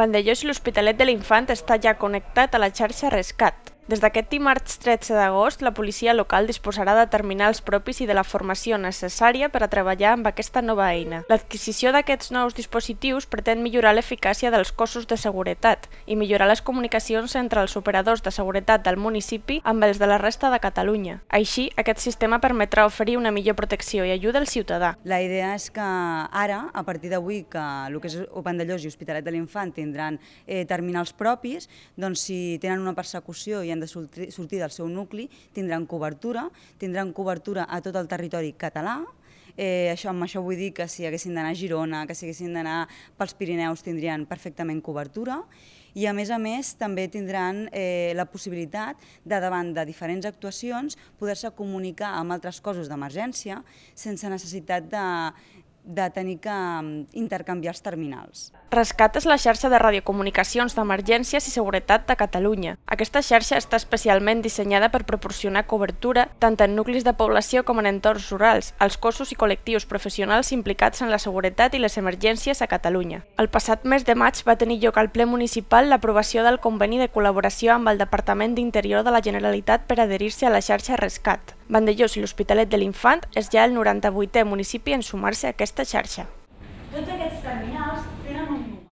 Vandellós i l'Hospitalet de l'Infant està ja connectat a la xarxa Rescat. Des d'aquest dimarts 13 d'agost, la policia local disposarà de terminals propis i de la formació necessària per a treballar amb aquesta nova eina. L'adquisició d'aquests nous dispositius pretén millorar l'eficàcia dels cossos de seguretat i millorar les comunicacions entre els operadors de seguretat del municipi amb els de la resta de Catalunya. Així, aquest sistema permetrà oferir una millor protecció i ajuda al ciutadà. La idea és que ara, a partir d'avui, que el que és Opandellós i Hospitalet de l'Infant tindran eh, terminals propis, doncs si tenen una persecució i havien de sortir del seu nucli tindran cobertura, tindran cobertura a tot el territori català, Eh, això, amb això vull dir que si haguessin d'anar a Girona, que si haguessin d'anar pels Pirineus, tindrien perfectament cobertura i a més a més també tindran eh, la possibilitat de davant de diferents actuacions poder-se comunicar amb altres cossos d'emergència sense necessitat de, de tenir que mm, intercanviar els terminals. Rescat és la xarxa de radiocomunicacions d'emergències i seguretat de Catalunya. Aquesta xarxa està especialment dissenyada per proporcionar cobertura tant en nuclis de població com en entorns rurals, als cossos i col·lectius professionals implicats en la seguretat i les emergències a Catalunya. El passat mes de maig va tenir lloc al ple municipal l'aprovació del conveni de col·laboració amb el Departament d'Interior de la Generalitat per adherir-se a la xarxa Rescat. Vandellós i l'Hospitalet de l'Infant és ja el 98è municipi en sumar-se a aquesta xarxa. Tots aquests terminals tenen un